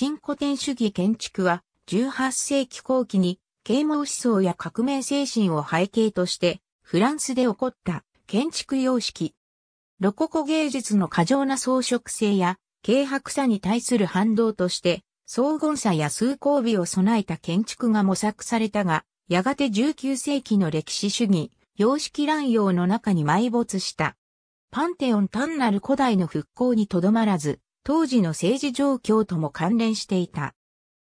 新古典主義建築は、18世紀後期に、啓蒙思想や革命精神を背景として、フランスで起こった建築様式。ロココ芸術の過剰な装飾性や、軽薄さに対する反動として、荘厳さや崇高美を備えた建築が模索されたが、やがて19世紀の歴史主義、様式乱用の中に埋没した。パンテオン単なる古代の復興にとどまらず、当時の政治状況とも関連していた。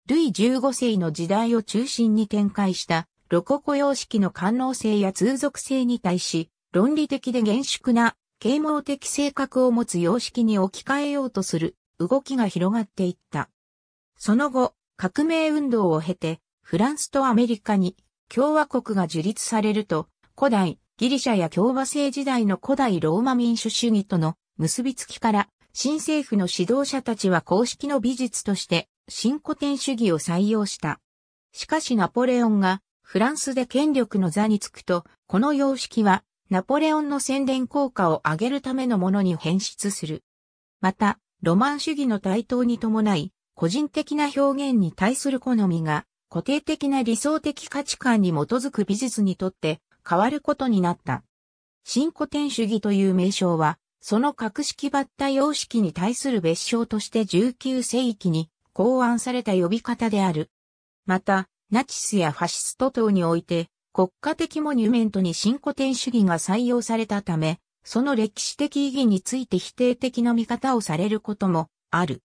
ルイ15世の時代を中心に展開したロココ様式の官能性や通俗性に対し、論理的で厳粛な啓蒙的性格を持つ様式に置き換えようとする動きが広がっていった。その後、革命運動を経て、フランスとアメリカに共和国が樹立されると、古代ギリシャや共和制時代の古代ローマ民主主義との結びつきから新政府の指導者たちは公式の美術として新古典主義を採用した。しかしナポレオンがフランスで権力の座につくと、この様式はナポレオンの宣伝効果を上げるためのものに変質する。また、ロマン主義の台頭に伴い、個人的な表現に対する好みが固定的な理想的価値観に基づく美術にとって変わることになった。新古典主義という名称はその格式バッタ様式に対する別称として19世紀に考案された呼び方である。また、ナチスやファシスト等において、国家的モニュメントに新古典主義が採用されたため、その歴史的意義について否定的な見方をされることもある。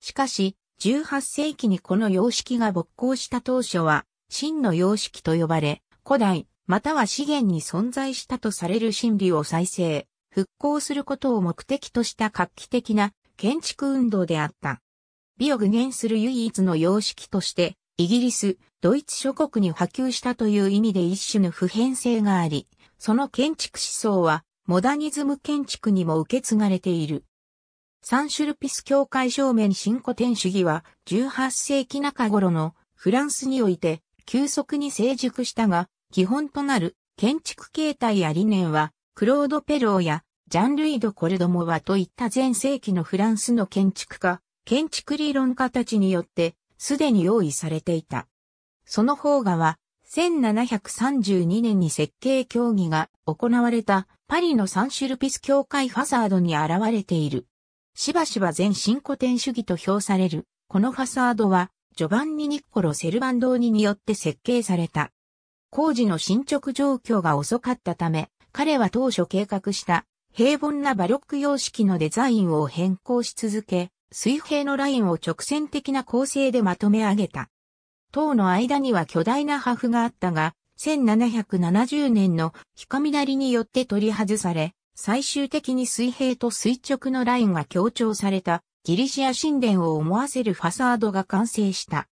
しかし、18世紀にこの様式が勃興した当初は、真の様式と呼ばれ、古代、または資源に存在したとされる真理を再生、復興することを目的とした画期的な建築運動であった。美を具現する唯一の様式として、イギリス、ドイツ諸国に波及したという意味で一種の普遍性があり、その建築思想は、モダニズム建築にも受け継がれている。サンシュルピス教会正面新古典主義は、18世紀中頃のフランスにおいて、急速に成熟したが、基本となる建築形態や理念は、クロード・ペローやジャンルイド・コルドモワといった前世紀のフランスの建築家、建築理論家たちによってすでに用意されていた。その方画は1732年に設計協議が行われたパリのサンシュルピス教会ファサードに現れている。しばしば全新古典主義と評される、このファサードは、ジョバンニ・ニッコロ・セルバンドーニによって設計された。工事の進捗状況が遅かったため、彼は当初計画した平凡なバロック様式のデザインを変更し続け、水平のラインを直線的な構成でまとめ上げた。塔の間には巨大な破風があったが、1770年の光雷によって取り外され、最終的に水平と垂直のラインが強調されたギリシア神殿を思わせるファサードが完成した。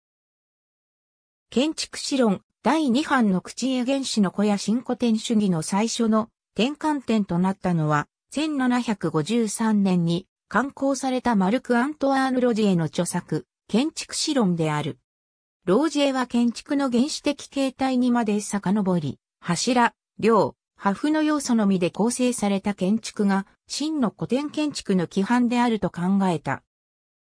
建築史論第2版の口絵原始の小屋新古典主義の最初の転換点となったのは、1753年に刊行されたマルク・アントワーヌ・ロジエの著作、建築史論である。ロージエは建築の原始的形態にまで遡り、柱、梁、破風の要素のみで構成された建築が真の古典建築の規範であると考えた。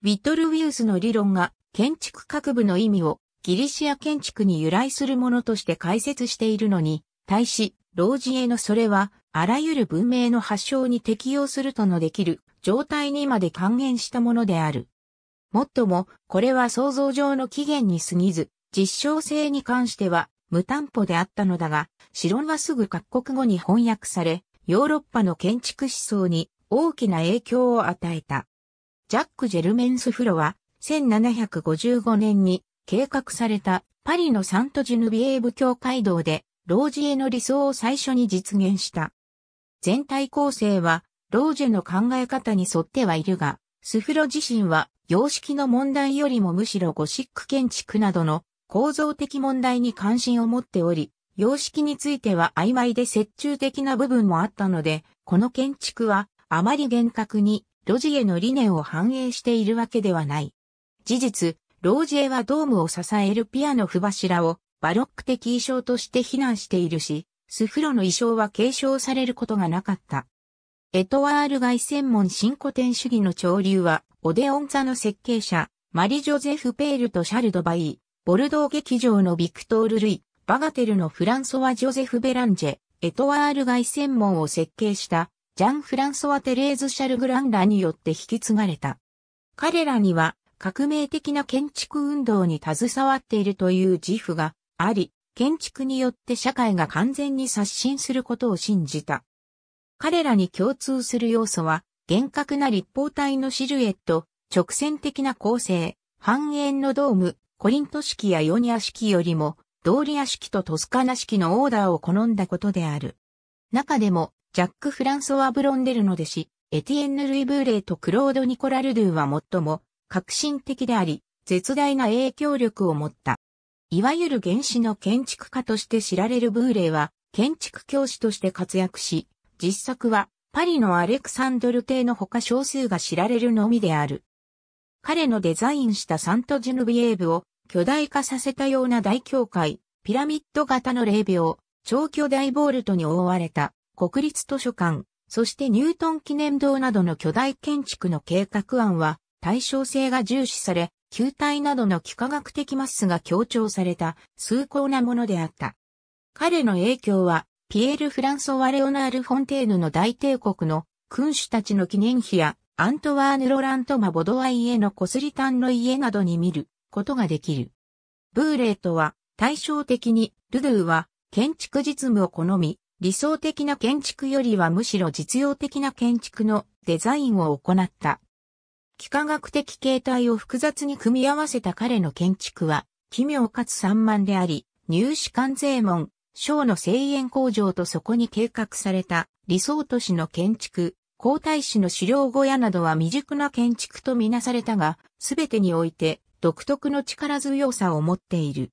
ウィトルウィウスの理論が建築各部の意味をギリシア建築に由来するものとして解説しているのに、対し、ロージエのそれはあらゆる文明の発祥に適用するとのできる状態にまで還元したものである。もっとも、これは想像上の起源に過ぎず、実証性に関しては無担保であったのだが、城はすぐ各国語に翻訳され、ヨーロッパの建築思想に大きな影響を与えた。ジャック・ジェルメンス・フロは、1755年に計画されたパリのサントジュヌビエーブ教会堂で、老子への理想を最初に実現した。全体構成は、ロージェの考え方に沿ってはいるが、スフロ自身は、様式の問題よりもむしろゴシック建築などの構造的問題に関心を持っており、様式については曖昧で折衷的な部分もあったので、この建築はあまり厳格にロジエの理念を反映しているわけではない。事実、ロージエはドームを支えるピアノ不柱をバロック的意匠として非難しているし、スフロの衣装は継承されることがなかった。エトワール外専門新古典主義の潮流は、オデオン座の設計者、マリ・ジョゼフ・ペールとシャルド・バイボルドー劇場のビクトール・ルイ、バガテルのフランソワ・ジョゼフ・ベランジェ、エトワール外専門を設計した、ジャン・フランソワ・テレーズ・シャルグランラによって引き継がれた。彼らには、革命的な建築運動に携わっているという自負があり、建築によって社会が完全に刷新することを信じた。彼らに共通する要素は、厳格な立方体のシルエット、直線的な構成、半円のドーム、コリント式やヨニア式よりも、ドーリア式とトスカナ式のオーダーを好んだことである。中でも、ジャック・フランソワ・ブロンデルの弟子、エティエンヌ・ルイ・ブーレイとクロード・ニコラ・ルドゥは最も革新的であり、絶大な影響力を持った。いわゆる原始の建築家として知られるブーレイは、建築教師として活躍し、実作はパリのアレクサンドル邸のほか少数が知られるのみである。彼のデザインしたサントジュヌビエーブを巨大化させたような大教会、ピラミッド型の霊廟、超巨大ボルトに覆われた国立図書館、そしてニュートン記念堂などの巨大建築の計画案は対称性が重視され、球体などの幾何学的マスが強調された崇高なものであった。彼の影響は、ピエール・フランソワ・レオナール・フォンテーヌの大帝国の君主たちの記念碑や、アントワーヌ・ロラント・マ・ボドワイエのコスリタンの家などに見ることができる。ブーレイとは、対照的に、ルドゥーは、建築実務を好み、理想的な建築よりはむしろ実用的な建築のデザインを行った。幾何学的形態を複雑に組み合わせた彼の建築は、奇妙かつ散漫であり、入試関税門、省の製塩工場とそこに計画された理想都市の建築、皇太子の資料小屋などは未熟な建築とみなされたが、すべてにおいて独特の力強さを持っている。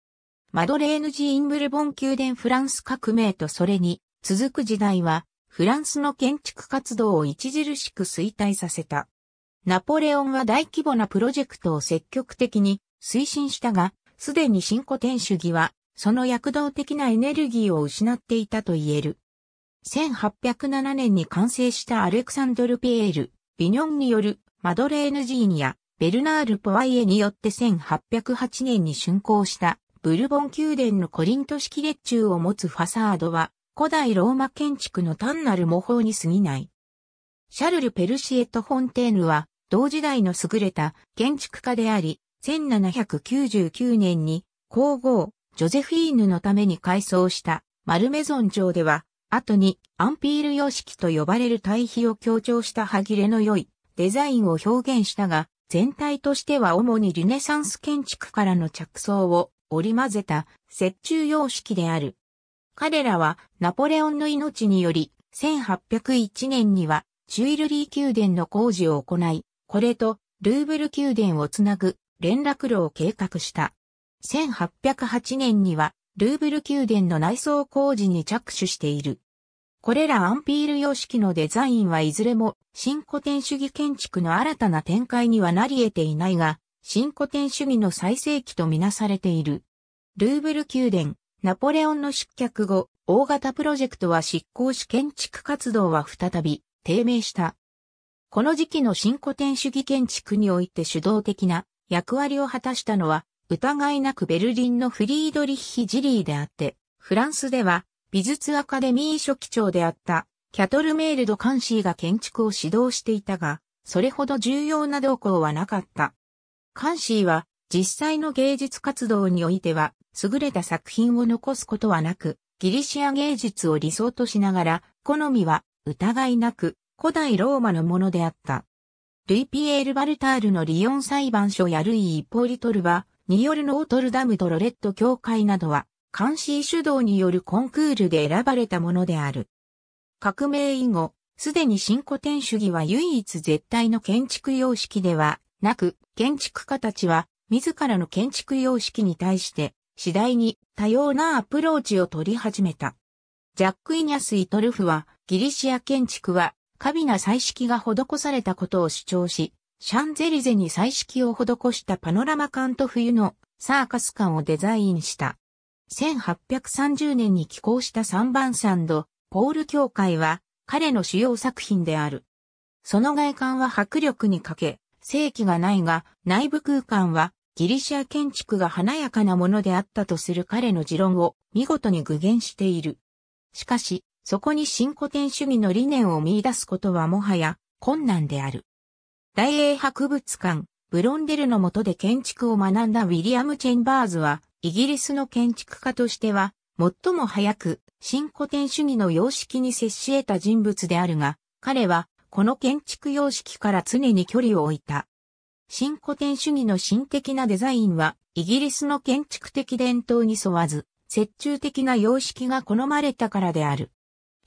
マドレーヌジ・インブルボン宮殿フランス革命とそれに続く時代は、フランスの建築活動を著しく衰退させた。ナポレオンは大規模なプロジェクトを積極的に推進したが、すでに新古典主義は、その躍動的なエネルギーを失っていたと言える。1807年に完成したアレクサンドル・ピエール、ビニョンによるマドレーヌ・ジーニア・ベルナール・ポワイエによって1808年に竣工したブルボン宮殿のコリント式列柱を持つファサードは古代ローマ建築の単なる模倣に過ぎない。シャルル・ペルシエット・フォンテーヌは同時代の優れた建築家であり、1799年に皇后ジョゼフィーヌのために改装したマルメゾン城では、後にアンピール様式と呼ばれる対比を強調した歯切れの良いデザインを表現したが、全体としては主にルネサンス建築からの着想を織り交ぜた折衷様式である。彼らはナポレオンの命により1801年にはチュイルリー宮殿の工事を行い、これとルーブル宮殿をつなぐ連絡路を計画した。1808年にはルーブル宮殿の内装工事に着手している。これらアンピール様式のデザインはいずれも新古典主義建築の新たな展開にはなり得ていないが、新古典主義の最盛期とみなされている。ルーブル宮殿、ナポレオンの失脚後、大型プロジェクトは執行し建築活動は再び低迷した。この時期の新古典主義建築において主導的な役割を果たしたのは、疑いなくベルリンのフリードリッヒ・ジリーであって、フランスでは美術アカデミー書記長であったキャトルメールド・カンシーが建築を指導していたが、それほど重要な動向はなかった。カンシーは実際の芸術活動においては優れた作品を残すことはなく、ギリシア芸術を理想としながら、好みは疑いなく古代ローマのものであった。ルイ・ピエール・バルタールのリヨン裁判所やルイ・イポリトルバによるノートルダムとロレット教会などは、監視主導によるコンクールで選ばれたものである。革命以後、すでに新古典主義は唯一絶対の建築様式ではなく、建築家たちは自らの建築様式に対して次第に多様なアプローチを取り始めた。ジャック・イニャス・イトルフはギリシア建築はカビな彩色が施されたことを主張し、シャンゼリゼに彩色を施したパノラマ館と冬のサーカス館をデザインした。1830年に寄港したバ番サンド、ポール協会は彼の主要作品である。その外観は迫力に欠け、正規がないが、内部空間はギリシア建築が華やかなものであったとする彼の持論を見事に具現している。しかし、そこに新古典主義の理念を見出すことはもはや困難である。大英博物館、ブロンデルの下で建築を学んだウィリアム・チェンバーズは、イギリスの建築家としては、最も早く新古典主義の様式に接し得た人物であるが、彼はこの建築様式から常に距離を置いた。新古典主義の新的なデザインは、イギリスの建築的伝統に沿わず、折衷的な様式が好まれたからである。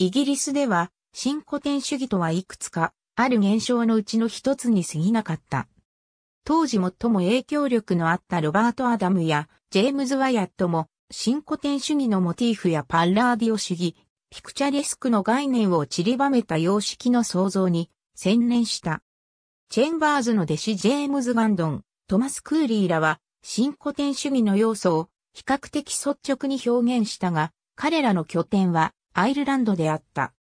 イギリスでは、新古典主義とはいくつか、ある現象のうちの一つに過ぎなかった。当時最も影響力のあったロバート・アダムやジェームズ・ワイアットも、新古典主義のモティーフやパッラーディオ主義、ピクチャレスクの概念を散りばめた様式の創造に専念した。チェンバーズの弟子ジェームズ・ガンドン、トマス・クーリーらは、新古典主義の要素を比較的率直に表現したが、彼らの拠点はアイルランドであった。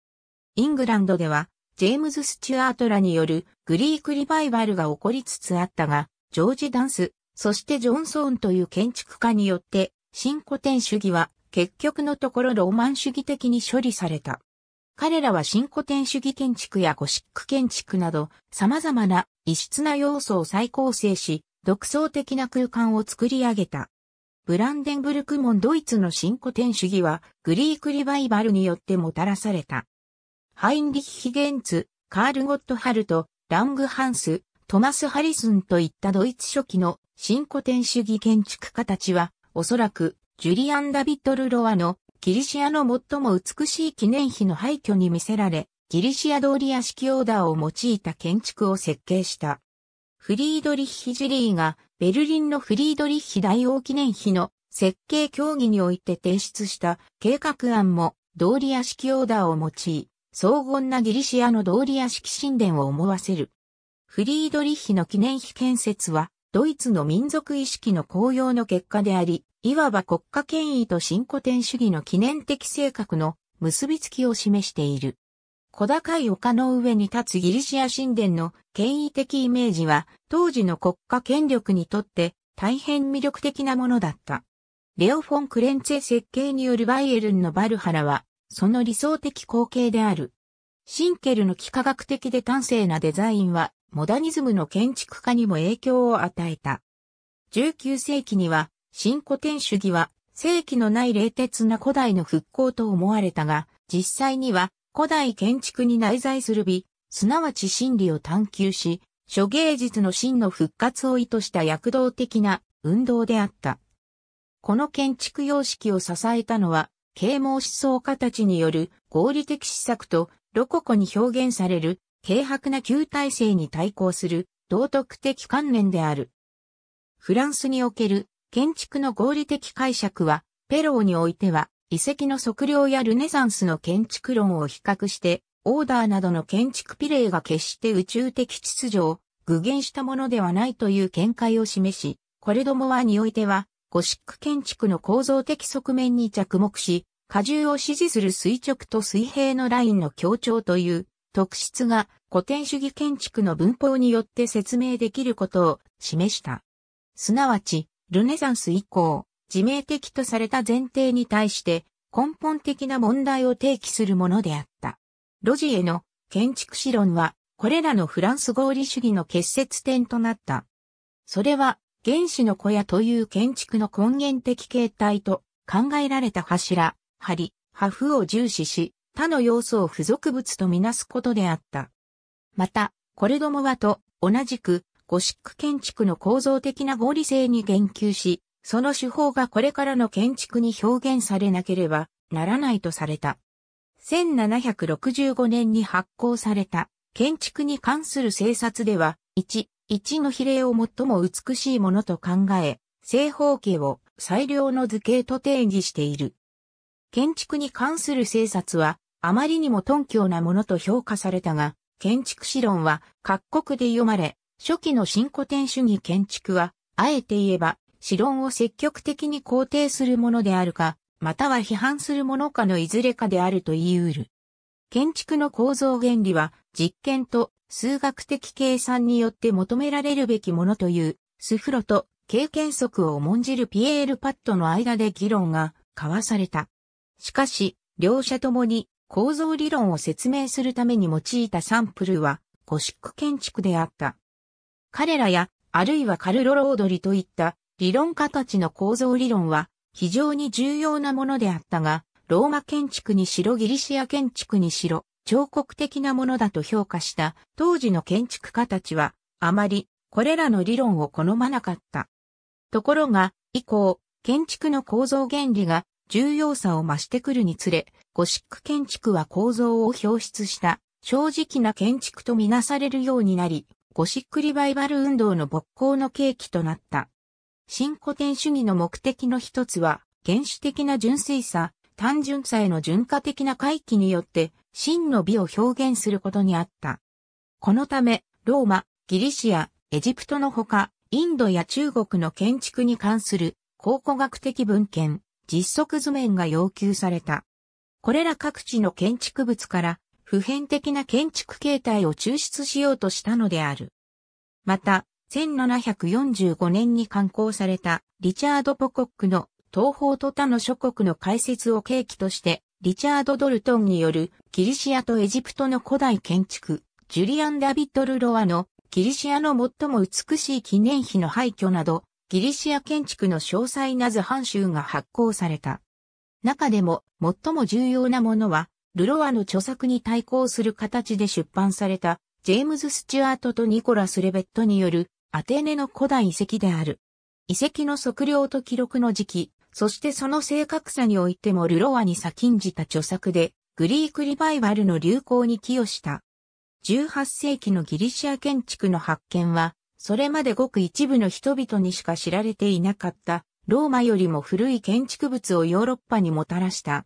イングランドでは、ジェームズ・スチュアートらによるグリークリバイバルが起こりつつあったが、ジョージ・ダンス、そしてジョンソーンという建築家によって、新古典主義は結局のところローマン主義的に処理された。彼らは新古典主義建築やゴシック建築など様々な異質な要素を再構成し、独創的な空間を作り上げた。ブランデンブルク門ドイツの新古典主義は、グリークリバイバルによってもたらされた。ハインリッヒ・ゲンツ、カール・ゴットハルト、ラング・ハンス、トマス・ハリスンといったドイツ初期の新古典主義建築家たちは、おそらく、ジュリアン・ダビッド・ルロワの、ギリシアの最も美しい記念碑の廃墟に見せられ、ギリシア通り屋敷オーダーを用いた建築を設計した。フリードリッヒ・ジュリーが、ベルリンのフリードリッヒ大王記念碑の設計協議において提出した計画案も、道理屋式オーダーを用い、荘厳なギリシアの道理屋式神殿を思わせる。フリードリッヒの記念碑建設は、ドイツの民族意識の高揚の結果であり、いわば国家権威と新古典主義の記念的性格の結びつきを示している。小高い丘の上に立つギリシア神殿の権威的イメージは当時の国家権力にとって大変魅力的なものだった。レオ・フォン・クレンツェ設計によるバイエルンのバルハラはその理想的光景である。シンケルの幾何学的で端正なデザインはモダニズムの建築家にも影響を与えた。19世紀には新古典主義は世紀のない冷徹な古代の復興と思われたが、実際には古代建築に内在する美、すなわち真理を探求し、諸芸術の真の復活を意図した躍動的な運動であった。この建築様式を支えたのは、啓蒙思想家たちによる合理的施策と、ロココに表現される、軽薄な旧体制に対抗する、道徳的観念である。フランスにおける建築の合理的解釈は、ペローにおいては、遺跡の測量やルネサンスの建築論を比較して、オーダーなどの建築比例が決して宇宙的秩序を具現したものではないという見解を示し、これどもはにおいては、ゴシック建築の構造的側面に着目し、荷重を支持する垂直と水平のラインの強調という特質が古典主義建築の文法によって説明できることを示した。すなわち、ルネサンス以降、自命的とされた前提に対して根本的な問題を提起するものであった。ロジエの建築史論はこれらのフランス合理主義の結節点となった。それは原始の小屋という建築の根源的形態と考えられた柱、梁、破風を重視し、他の要素を付属物とみなすことであった。また、コルドモワと同じくゴシック建築の構造的な合理性に言及し、その手法がこれからの建築に表現されなければならないとされた。1765年に発行された建築に関する政策では、1、1の比例を最も美しいものと考え、正方形を最良の図形と定義している。建築に関する政策は、あまりにも頓強なものと評価されたが、建築史論は各国で読まれ、初期の新古典主義建築は、あえて言えば史論を積極的に肯定するものであるか、または批判するものかのいずれかであると言い得る。建築の構造原理は、実験と数学的計算によって求められるべきものという、スフロと経験則を重んじるピエール・パットの間で議論が交わされた。しかし、両者ともに構造理論を説明するために用いたサンプルは、ゴシック建築であった。彼らや、あるいはカルロ・ロードリといった理論家たちの構造理論は非常に重要なものであったが、ローマ建築にしろギリシア建築にしろ彫刻的なものだと評価した当時の建築家たちはあまりこれらの理論を好まなかった。ところが以降建築の構造原理が重要さを増してくるにつれゴシック建築は構造を表出した正直な建築とみなされるようになりゴシックリバイバル運動の勃興の契機となった。新古典主義の目的の一つは、原始的な純粋さ、単純さへの純化的な回帰によって、真の美を表現することにあった。このため、ローマ、ギリシア、エジプトのほか、インドや中国の建築に関する考古学的文献、実測図面が要求された。これら各地の建築物から普遍的な建築形態を抽出しようとしたのである。また、1745年に刊行されたリチャード・ポコックの東方と他の諸国の解説を契機として、リチャード・ドルトンによるキリシアとエジプトの古代建築、ジュリアン・ダビッド・ルロアのギリシアの最も美しい記念碑の廃墟など、ギリシア建築の詳細な図版集が発行された。中でも最も重要なものは、ルロワの著作に対抗する形で出版された、ジェームズ・スチュアートとニコラス・レベットによるアテネの古代遺跡である。遺跡の測量と記録の時期、そしてその正確さにおいてもルロワに先んじた著作で、グリークリバイバルの流行に寄与した。18世紀のギリシア建築の発見は、それまでごく一部の人々にしか知られていなかった、ローマよりも古い建築物をヨーロッパにもたらした。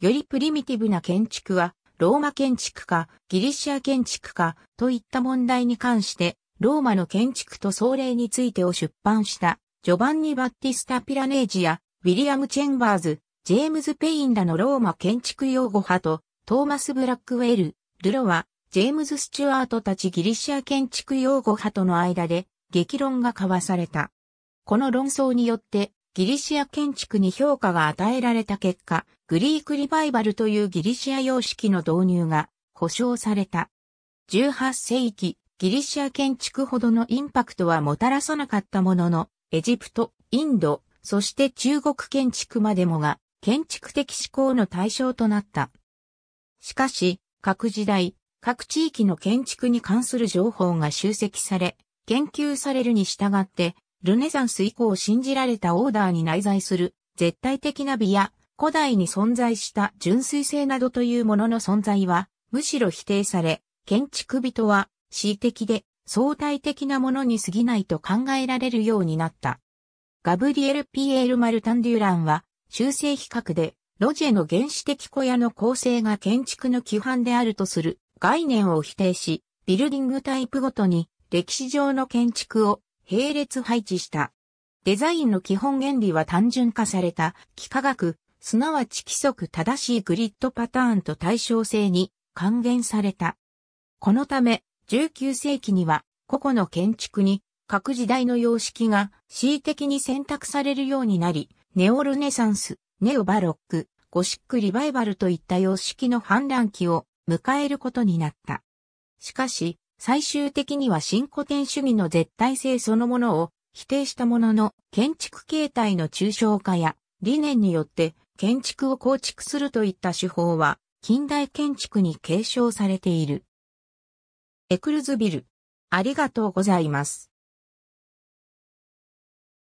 よりプリミティブな建築は、ローマ建築か、ギリシア建築か、といった問題に関して、ローマの建築と総例についてを出版したジョバンニ・バッティスタ・ピラネージやウィリアム・チェンバーズ、ジェームズ・ペインらのローマ建築用語派とトーマス・ブラックウェル、ルロワ、ジェームズ・スチュワートたちギリシア建築用語派との間で激論が交わされた。この論争によってギリシア建築に評価が与えられた結果、グリークリバイバルというギリシア様式の導入が保障された。18世紀、ギリシア建築ほどのインパクトはもたらさなかったものの、エジプト、インド、そして中国建築までもが建築的思考の対象となった。しかし、各時代、各地域の建築に関する情報が集積され、研究されるに従って、ルネザンス以降信じられたオーダーに内在する絶対的な美や古代に存在した純粋性などというものの存在はむしろ否定され、建築人は恣意的で相対的なものに過ぎないと考えられるようになった。ガブリエル・ピエール・マルタン・デュランは、修正比較で、ロジェの原始的小屋の構成が建築の規範であるとする概念を否定し、ビルディングタイプごとに歴史上の建築を並列配置した。デザインの基本原理は単純化された幾何学、すなわち規則正しいグリッドパターンと対称性に還元された。このため、19世紀には個々の建築に各時代の様式が恣意的に選択されるようになり、ネオルネサンス、ネオバロック、ゴシックリバイバルといった様式の反乱期を迎えることになった。しかし、最終的には新古典主義の絶対性そのものを否定したものの、建築形態の抽象化や理念によって建築を構築するといった手法は近代建築に継承されている。エクルズビル。ありがとうございます。